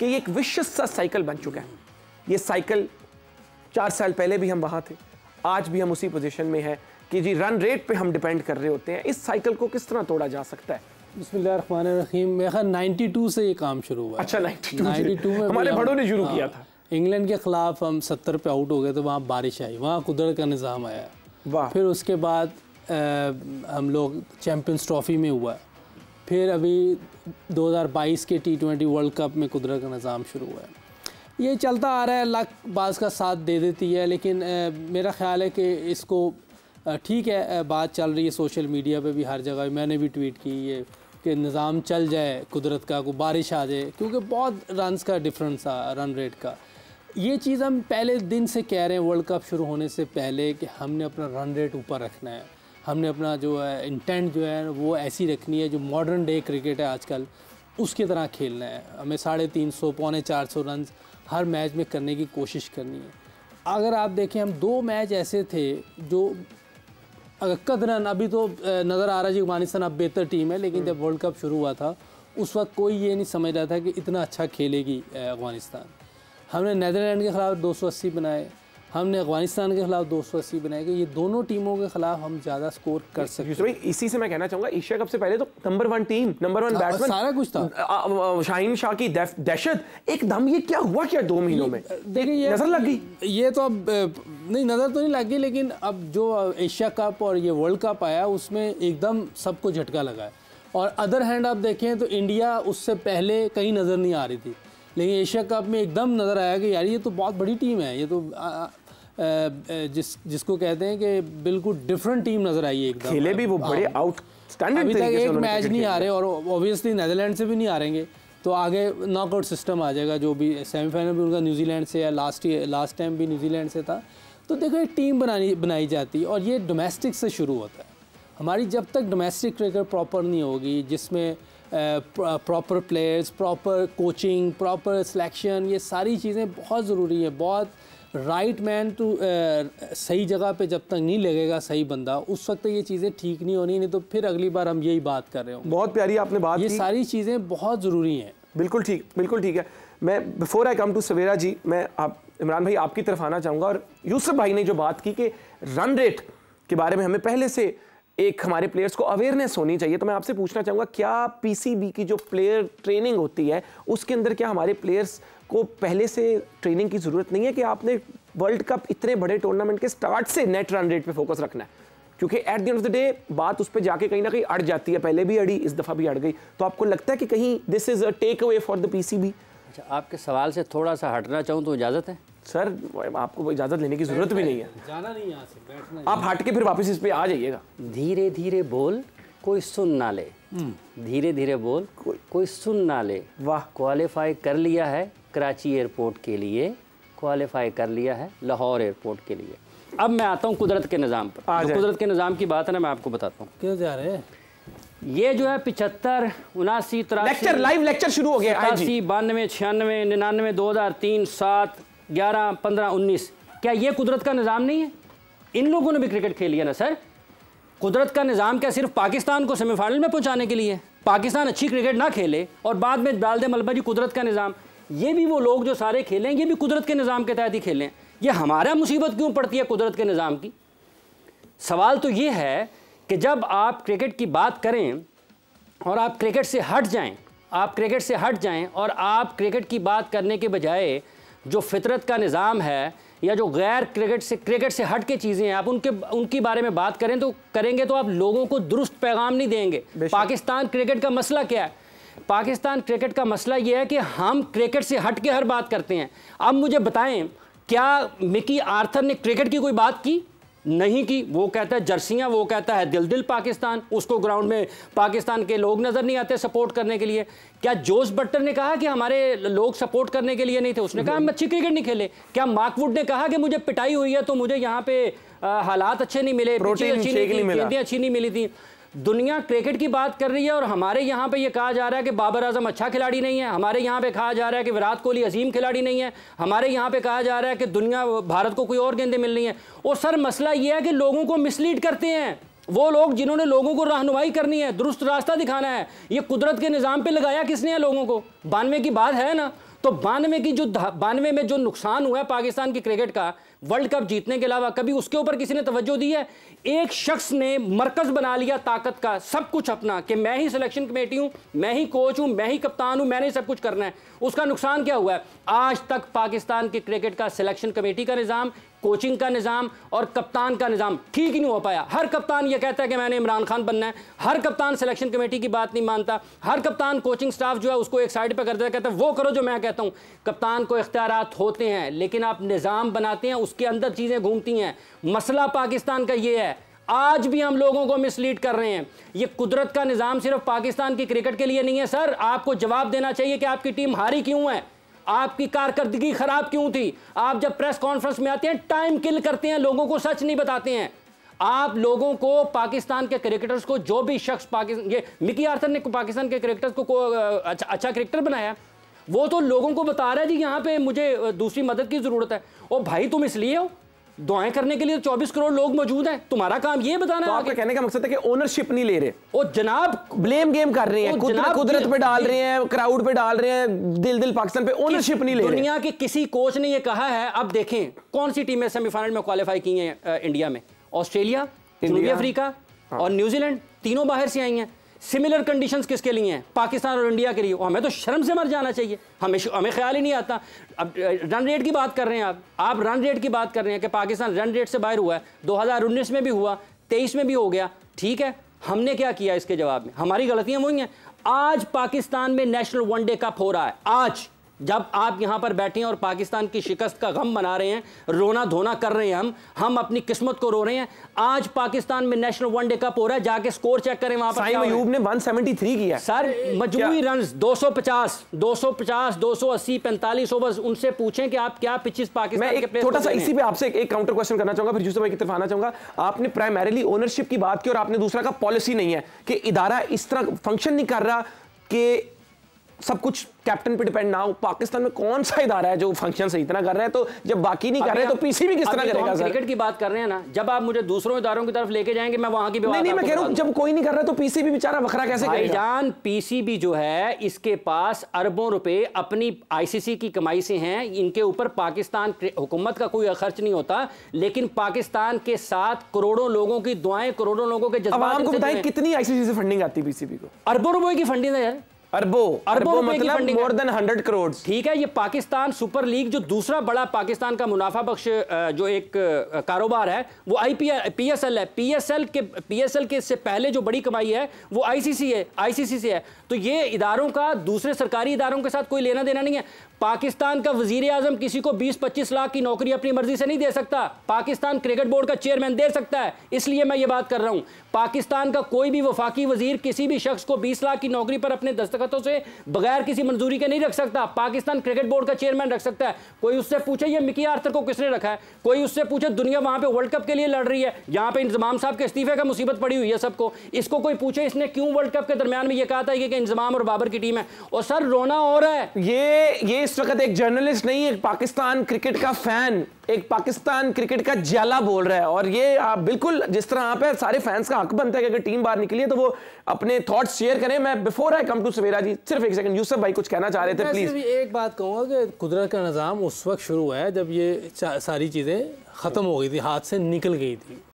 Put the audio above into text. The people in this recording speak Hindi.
कि ये एक विश्व सा साइकिल बन चुका है ये साइकिल चार साल पहले भी हम वहाँ थे आज भी हम उसी पोजीशन में हैं कि जी रन रेट पे हम डिपेंड कर रहे होते हैं इस साइकिल को किस तरह तोड़ा जा सकता है बसमीम मेरे नाइन्टी टू से ये काम शुरू हुआ अच्छा नाइन्टी में हमारे बड़ों ने शुरू हाँ। किया था इंग्लैंड के ख़िलाफ़ हम सत्तर पे आउट हो गए तो वहाँ बारिश आई वहाँ कुदरत का निज़ाम आया फिर उसके बाद आ, हम लोग चैम्पियंस ट्रॉफी में हुआ फिर अभी 2022 के टी ट्वेंटी वर्ल्ड कप में कुदरत का निज़ाम शुरू हुआ है ये चलता आ रहा है लक बाज़ का साथ दे देती है लेकिन मेरा ख्याल है कि इसको ठीक है बात चल रही है सोशल मीडिया पे भी हर जगह मैंने भी ट्वीट की ये कि निज़ाम चल जाए कुदरत का को बारिश आ जाए क्योंकि बहुत रनस का डिफरेंस आ रन रेट का ये चीज़ हम पहले दिन से कह रहे हैं वर्ल्ड कप शुरू होने से पहले कि हमने अपना रन रेट ऊपर रखना है हमने अपना जो है इंटेंट जो है वो ऐसी रखनी है जो मॉडर्न डे क्रिकेट है आजकल उसकी तरह खेलना है हमें साढ़े तीन सौ पौने चार सौ रन हर मैच में करने की कोशिश करनी है अगर आप देखें हम दो मैच ऐसे थे जो अगर रन अभी तो नज़र आ रहा है जी अफगानिस्तान अब बेहतर टीम है लेकिन हम्म। जब वर्ल्ड कप शुरू हुआ था उस वक्त कोई ये नहीं समझ रहा था कि इतना अच्छा खेलेगी अफगानिस्तान हमने नदरलैंड के ख़िलाफ़ 280 बनाए हमने अफगानिस्तान के खिलाफ दो सौ अस्सी बनाए गए ये दोनों टीमों के खिलाफ हम ज्यादा स्कोर कर सकते हैं इसी से मैं कहना चाहूंगा एशिया कप से पहले तो number one team number one batsman सारा कुछ था शाहीन शाह की दहशत एकदम ये क्या हुआ क्या दो महीनों में देखिए नजर लग गई ये तो अब नहीं नजर तो नहीं लग गई लेकिन अब जो एशिया कप और ये वर्ल्ड कप आया उसमें एकदम सबको झटका लगा है और अदर हैंड आप देखें तो इंडिया उससे पहले कहीं नजर नहीं आ रही थी लेकिन एशिया कप में एकदम नज़र आया कि यार ये तो बहुत बड़ी टीम है ये तो जिस जिसको कहते हैं कि बिल्कुल डिफरेंट टीम नज़र आई है खेले भी वो बड़े आउट हाँ। अभी तक एक मैच नहीं आ रहे और ऑब्वियसली नैदरलैंड से भी नहीं आ रहेंगे तो आगे नॉकआउट सिस्टम आ जाएगा जो भी सेमीफाइनल भी उनका न्यूजीलैंड से या लास्ट लास्ट टाइम भी न्यूजीलैंड से था तो देखो एक टीम बनानी बनाई जाती है और ये डोमेस्टिक से शुरू होता है हमारी जब तक डोमेस्टिक क्रिकेट प्रॉपर नहीं होगी जिसमें proper players proper coaching proper selection ये सारी चीज़ें बहुत ज़रूरी है बहुत राइट मैन तो सही जगह पे जब तक नहीं लगेगा सही बंदा उस वक्त ये चीज़ें ठीक नहीं होनी नहीं तो फिर अगली बार हम यही बात कर रहे हो बहुत प्यारी आपने बात ये सारी चीज़ें बहुत ज़रूरी हैं बिल्कुल ठीक बिल्कुल ठीक है मैं बिफोर आई कम टू सवेरा जी मैं आप इमरान भाई आपकी तरफ आना चाहूँगा और यूसुफ भाई ने जो बात की कि रन रेट के बारे में हमें पहले से एक हमारे प्लेयर्स को अवेयरनेस होनी चाहिए तो मैं आपसे पूछना चाहूँगा क्या पीसीबी की जो प्लेयर ट्रेनिंग होती है उसके अंदर क्या हमारे प्लेयर्स को पहले से ट्रेनिंग की ज़रूरत नहीं है कि आपने वर्ल्ड कप इतने बड़े टूर्नामेंट के स्टार्ट से नेट रन रेट पर फोकस रखना है क्योंकि at the end of the day बात उस पर जाके कहीं ना कहीं अड़ जाती है पहले भी अड़ी इस दफ़ा भी अड़ गई तो आपको लगता है कि कहीं this is a take away for the PCB अच्छा आपके सवाल से थोड़ा सा हटना चाहूँ तो इजाज़त है सर आपको इजाज़त लेने की ज़रूरत भी नहीं है जाना नहीं यहाँ से बैठना आप हट के फिर वापस इस पे आ जाइएगा धीरे धीरे बोल कोई सुन ना ले हम्म। धीरे धीरे बोल कोई कोई सुन ना ले वाह क्वालिफाई कर लिया है कराची एयरपोर्ट के लिए क्वालिफाई कर लिया है लाहौर एयरपोर्ट के लिए अब मैं आता हूँ कुदरत के निज़ाम पर कुदरत के निज़ाम की बात है ना मैं आपको बताता हूँ क्यों जा रहे हैं ये जो है पिछहत्तर उनासी तिरासी लेक्चर लाइव लेक्चर शुरू हो गया बानवे छियानवे निन्यानवे दो हज़ार तीन सात ग्यारह पंद्रह उन्नीस क्या ये कुदरत का निज़ाम नहीं है इन लोगों ने भी क्रिकेट खेल लिया ना सर कुदरत का निज़ाम क्या सिर्फ पाकिस्तान को सेमीफाइनल में पहुंचाने के लिए पाकिस्तान अच्छी क्रिकेट ना खेले और बाद में डाल दे मलबा जी कुदरत का निज़ाम ये भी वो लोग जो सारे खेलें ये भी कुदरत के निज़ाम के तहत ही खेलें ये हमारा मुसीबत क्यों पड़ती है कुदरत के निज़ाम की सवाल तो ये है कि जब आप क्रिकेट की बात करें और आप क्रिकेट से हट जाएं आप क्रिकेट से हट जाएं और आप क्रिकेट की बात करने के बजाय जो फितरत का निज़ाम है या जो गैर क्रिकेट से क्रिकेट से हट के चीज़ें हैं आप उनके उनकी बारे में बात करें तो करेंगे तो आप लोगों को दुरुस्त पैगाम नहीं देंगे पाकिस्तान क्रिकेट का मसला क्या है पाकिस्तान क्रिकेट का मसला यह है कि हम क्रिकेट से हट के हर बात करते हैं अब मुझे बताएं क्या मिकी आर्थर ने क्रिकेट की कोई बात की नहीं की वो कहता है जर्सियाँ वो कहता है दिल दिल पाकिस्तान उसको ग्राउंड में पाकिस्तान के लोग नज़र नहीं आते सपोर्ट करने के लिए क्या जोस बट्टर ने कहा कि हमारे लोग सपोर्ट करने के लिए नहीं थे उसने कहा हम अच्छी क्रिकेट नहीं खेले क्या मार्कवुड ने कहा कि मुझे पिटाई हुई है तो मुझे यहाँ पे हालात अच्छे नहीं मिले अच्छी नहीं, अच्छी नहीं मिली थी दुनिया क्रिकेट की बात कर रही है और हमारे यहाँ पे ये कहा जा रहा है कि बाबर आजम अच्छा खिलाड़ी नहीं है हमारे यहाँ पे कहा जा रहा है कि विराट कोहली अजीम खिलाड़ी नहीं है हमारे यहाँ पे कहा जा रहा है कि दुनिया भारत को कोई और गेंदें मिल रही हैं और सर मसला ये है कि लोगों को मिसलीड करते हैं वो लोग जिन्होंने लोगों को रहनुमाई करनी है दुरुस्त रास्ता दिखाना है ये कुदरत के निज़ाम पर लगाया किसने है लोगों को बानवे की बात है ना तो बानवे की जो बानवे में जो नुकसान हुआ है पाकिस्तान की क्रिकेट का वर्ल्ड कप जीतने के अलावा कभी उसके ऊपर किसी ने तवज्जो दी है एक शख्स ने मरकज बना लिया ताकत का सब कुछ अपना कि मैं ही सिलेक्शन कमेटी हूं मैं ही कोच हूं मैं ही कप्तान हूं मैंने ही सब कुछ करना है उसका नुकसान क्या हुआ है आज तक पाकिस्तान के क्रिकेट का सिलेक्शन कमेटी का निज़ाम कोचिंग का निज़ाम और कप्तान का निज़ाम ठीक ही नहीं हो पाया हर कप्तान यह कहता है कि मैंने इमरान खान बनना है हर कप्तान सिलेक्शन कमेटी की बात नहीं मानता हर कप्तान कोचिंग स्टाफ जो है उसको एक साइड पर कर देता कहता है वो करो जो मैं कहता हूँ कप्तान को इख्तियार होते हैं लेकिन आप निज़ाम बनाते हैं उसके अंदर चीज़ें घूमती हैं मसला पाकिस्तान का ये है आज भी हम लोगों को मिसलीड कर रहे हैं ये कुदरत का निज़ाम सिर्फ पाकिस्तान की क्रिकेट के लिए नहीं है सर आपको जवाब देना चाहिए कि आपकी टीम हारी क्यों है आपकी कारकर्दगी ख़राब क्यों थी आप जब प्रेस कॉन्फ्रेंस में आते हैं टाइम किल करते हैं लोगों को सच नहीं बताते हैं आप लोगों को पाकिस्तान के क्रिकेटर्स को जो भी शख्स पाकिस्तान ये मिकी आर्थर ने पाकिस्तान के क्रिकेटर्स को, को अच्छा, अच्छा क्रिकेटर बनाया वो तो लोगों को बता रहा है जी यहाँ पे मुझे दूसरी मदद की ज़रूरत है ओ भाई तुम इसलिए हो दुआएं करने के लिए तो 24 करोड़ लोग मौजूद हैं तुम्हारा काम ये बताना तो आपका कहने का मकसद है कि ओनरशिप नहीं ले रहे और जनाब ब्लेम गेम कर रहे हैं कुदरत पे डाल रहे हैं क्राउड पे डाल रहे हैं दिल दिल पाकिस्तान पे ओनरशिप नहीं ले रहे दुनिया के किसी कोच ने ये कहा है अब देखें कौन सी टीमें सेमीफाइनल में क्वालिफाई की है इंडिया में ऑस्ट्रेलिया जनूबी अफ्रीका हाँ। और न्यूजीलैंड तीनों बाहर से आई हैं सिमिलर कंडीशंस किसके लिए हैं पाकिस्तान और इंडिया के लिए हमें तो शर्म से मर जाना चाहिए हमें हमें ख्याल ही नहीं आता अब रन रेट की बात कर रहे हैं आप आप रन रेट की बात कर रहे हैं कि पाकिस्तान रन रेट से बाहर हुआ है दो में भी हुआ तेईस में भी हो गया ठीक है हमने क्या किया इसके जवाब में हमारी गलतियां वही हैं आज पाकिस्तान में नेशनल वनडे कप हो रहा है आज जब आप यहाँ पर बैठे हैं और पाकिस्तान की शिकस्त का गम बना रहे हैं रोना धोना कर रहे हैं हम हम अपनी किस्मत को रो रहे हैं आज पाकिस्तान में नेशनल वनडे कप हो रहा है जाके स्कोर चेक करें वहां पर मयूब ने 173 किया सर मजमूरी रन 250 250 280 45 ओवर उनसे पूछें कि आप क्या पिचेस पाकिस्तान छोटा सा इसी पे आपसे एक काउंटर क्वेश्चन करना चाहूंगा फिर जूसफ भाई की तरफ आना चाहूंगा आपने प्राइमरीली ओनरशिप की बात की और आपने दूसरा का पॉलिसी नहीं है कि इधारा इस तरह फंक्शन नहीं कर रहा कि सब कुछ कैप्टन पे डिपेंड ना हो पाकिस्तान में कौन सा इदारा है जो फंक्शन सही तरह कर रहे हैं तो जब बाकी नहीं कर रहे तो पीसी भी किस तरह तो करेगा सर क्रिकेट की बात कर रहे हैं ना जब आप मुझे दूसरों इदारों की तरफ लेके जाएंगे मैं वहां की नहीं नहीं मैं कह रहा हूँ जब कोई नहीं कर रहा तो पीसीबी बेचारा वखरा कैसे भाईजान पीसीबी जो है इसके पास अरबों रुपए अपनी आईसीसी की कमाई से हैं इनके ऊपर पाकिस्तान हुकूमत का कोई खर्च नहीं होता लेकिन पाकिस्तान के साथ करोड़ों लोगों की दुआएं करोड़ों लोगों के जज्बात को बताएं कितनी आईसीसी से फंडिंग आती है पीसीबी को अरबों रुपए की फंडिंग है यार अरबों अरबों मतलब मोर देन हंड्रेड करोड़ ठीक है ये पाकिस्तान सुपर लीग जो दूसरा बड़ा पाकिस्तान का मुनाफा बख्श जो एक कारोबार है वो आई पी एस एल है पी एस एल के पी एस एल के इससे पहले जो बड़ी कमाई है वो आई सी सी है आई सी सी से है तो ये इदारों का दूसरे सरकारी इदारों के साथ कोई लेना देना नहीं है पाकिस्तान का वजीर आजम किसी को 20-25 लाख की नौकरी अपनी मर्जी से नहीं दे सकता पाकिस्तान क्रिकेट बोर्ड का चेयरमैन दे सकता है इसलिए मैं ये बात कर रहा हूं पाकिस्तान का कोई भी वफाकी वजीर किसी भी शख्स को 20 लाख की नौकरी पर अपने दस्तखतों से बगैर किसी मंजूरी के नहीं रख सकता पाकिस्तान क्रिकेट बोर्ड का चेयरमैन रख सकता है कोई उससे पूछे ये मिकी आर्थर को किसने रखा है कोई उससे पूछे दुनिया वहां पर वर्ल्ड कप के लिए लड़ रही है यहां पर इंजमाम साहब के इस्तीफे का मुसीबत पड़ी हुई है सबको इसको कोई पूछे इसने क्यों वर्ल्ड कप के दरमियान में यह कहा था कि इंजमाम और बाबर की टीम है और सर रोना हो रहा है ये ये इस वक्त एक जर्नलिस्ट नहीं एक पाकिस्तान क्रिकेट का फैन एक पाकिस्तान क्रिकेट का जाला बोल रहा है और ये आप बिल्कुल जिस तरह आप है सारे फैंस का हक बनता है कि अगर टीम बाहर निकली है तो वो अपने थॉट्स शेयर करें मैं बिफोर आई कम टू सवेरा जी सिर्फ एक सेकंड यूसफ भाई कुछ कहना चाह रहे थे प्लीज एक बात कहूँगा कि कुदरत का निज़ाम उस वक्त शुरू हुआ है जब ये सारी चीज़ें ख़त्म हो गई थी हाथ से निकल गई थी